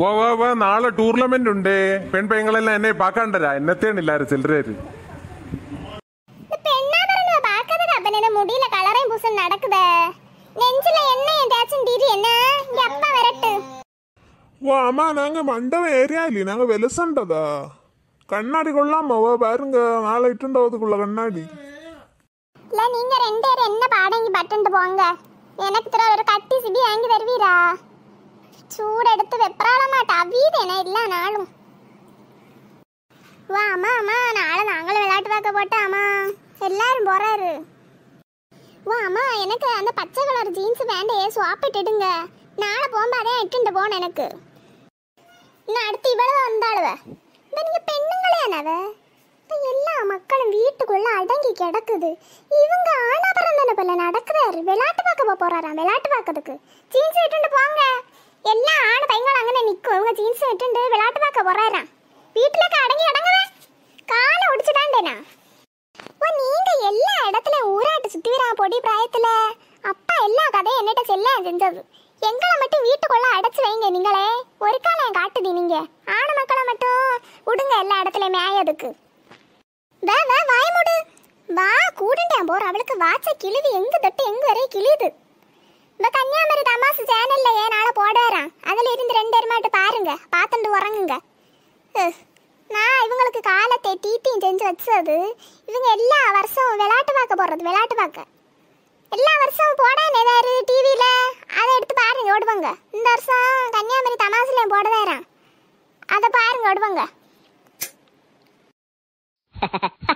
വാ വാ വാ നാളെ ടൂർണമെന്റ് ഉണ്ട് പെൺപെങ്ങളെല്ലാം എന്നെ പാക്കാണ്ടരാ എന്നത്തേണ് എല്ലാരും ചില്ലറേര് முடியல கலரையும் பூசல் நடக்குது நெஞ்சில எண்ணெயும் தேய்ச்சும் தீரி என்ன ஓ அம்மா நாங்கள் மண்டபம் ஏரியா இல்லையே நாங்கள் வெலசண்டதா கண்ணாடி கொள்ளாமா ஓ பாருங்க மேலே இட்டுண்டதுக்குள்ள கண்ணாடி இல்ல நீங்க ரெண்டு பேரும் என்ன பாடங்கி பட்டுண்டு போங்க எனக்கு திர ஒரு கட்டி சிபி வாங்கி தருவீரா எடுத்து வெப்பரால மாட்டா வீடு என்ன இல்ல நாளும் வா அம்மா அம்மா நாளை நாங்களும் விளையாட்டு பார்க்க போட்டோம் அம்மா எல்லாரும் போறாரு வா அம்மா எனக்கு அந்த பச்சை கலர் ஜீன்ஸ் வேண்டையே ஸ்வாப்பிட்டுடுங்க நாளை போம்பாதே இட்டுண்டு போன எனக்கு ஆளுவ இந்த நீங்க பெண்ணுங்களேனவ இப்போ எல்லா மக்களும் வீட்டுக்குள்ள அடங்கி கிடக்குது இவங்க ஆனா பிறந்தன போல நடக்குதாரு விளையாட்டு பார்க்க போறாராம் விளையாட்டு பார்க்கறதுக்கு ஜீன்ஸ் விட்டுண்டு போங்க எல்லா ஆணு பையங்களும் அங்கே நிற்கும் இவங்க ஜீன்ஸ் விட்டுண்டு விளையாட்டு பார்க்க போறாராம் வீட்டில் அடங்கி அடங்குவே காலை ஒடிச்சுட்டாண்டேனா ஓ நீங்க எல்லா இடத்துல ஊராட்டு சுத்தி வரா பொடி பிராயத்துல அப்பா எல்லா கதையும் என்னட்ட செல்ல செஞ்சது எங்களை மட்டும் வீட்டுக்குள்ள அடைச்சு வைங்க நீங்களே ஒரு காலம் காட்டுது நீங்க ஆண மக்களை மட்டும் விடுங்க எல்லா இடத்துலயுமே ஆயதுக்கு வா வா வாய் மூடு வா கூடண்டேன் போற அவளுக்கு வாச்ச கிழிவு எங்க தொட்டு எங்க வரைய கிழியுது இந்த கன்னியாமரி தமாசு சேனல்ல ஏன் நாளை போடுறான் அதுல இருந்து ரெண்டு எருமாட்டு பாருங்க பார்த்துட்டு உறங்குங்க நான் இவங்களுக்கு காலத்தை டீட்டியும் செஞ்சு வச்சது இவங்க எல்லா வருஷம் விளையாட்டு பார்க்க போடுறது விளையாட்டு பார்க்க எல்லா வருஷம் போட நேதாரு டீ ஓடுவாங்க இந்த வருஷம் கன்னியாகுமரி தமாசுலையும் போடுதாயிரம் அதை பாருங்க ஓடுவாங்க